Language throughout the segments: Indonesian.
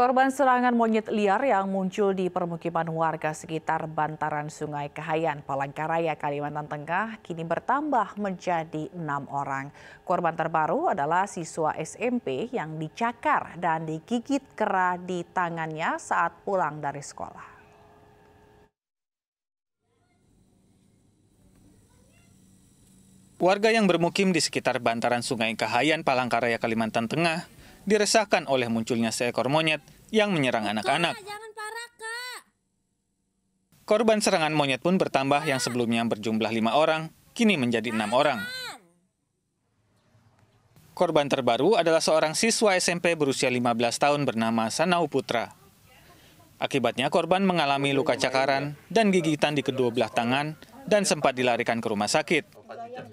Korban serangan monyet liar yang muncul di permukiman warga sekitar bantaran Sungai Kahayan, Palangkaraya, Kalimantan Tengah kini bertambah menjadi enam orang. Korban terbaru adalah siswa SMP yang dicakar dan digigit kera di tangannya saat pulang dari sekolah. Warga yang bermukim di sekitar bantaran Sungai Kahayan, Palangkaraya, Kalimantan Tengah diresahkan oleh munculnya seekor monyet yang menyerang anak-anak. Korban serangan monyet pun bertambah yang sebelumnya berjumlah lima orang, kini menjadi enam orang. Korban terbaru adalah seorang siswa SMP berusia 15 tahun bernama Sanau Putra. Akibatnya korban mengalami luka cakaran dan gigitan di kedua belah tangan dan sempat dilarikan ke rumah sakit. Iya,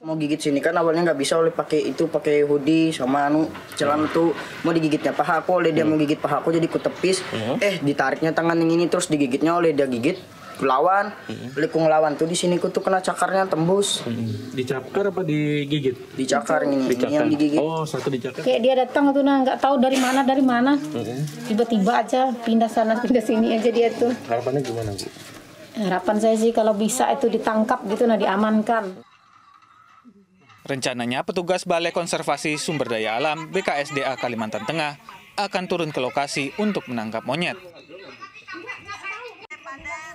mau gigit sini kan awalnya nggak bisa oleh pakai itu pakai hoodie sama anu celana iya. tuh mau digigitnya paha aku oleh dia iya. mau gigit paha aku jadi kutepis hmm. eh ditariknya tangan yang ini terus digigitnya oleh dia gigit lawan hmm. lekung lawan tuh di sini tuh kena cakarnya tembus hmm. dicakar apa digigit dicakar ini, ini yang digigit oh satu dicakar kayak dia datang tuh nah nggak tahu dari mana dari mana tiba-tiba hmm. aja pindah sana pindah sini aja dia tuh harapannya gimana bu Harapan saya sih kalau bisa itu ditangkap gitu nah diamankan. Rencananya petugas Balai Konservasi Sumber Daya Alam BKSDA Kalimantan Tengah akan turun ke lokasi untuk menangkap monyet.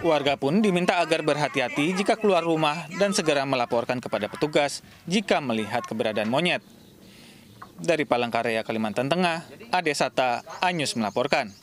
Warga pun diminta agar berhati-hati jika keluar rumah dan segera melaporkan kepada petugas jika melihat keberadaan monyet. Dari Palangkaraya, Kalimantan Tengah, Ade Sata, Anyus melaporkan.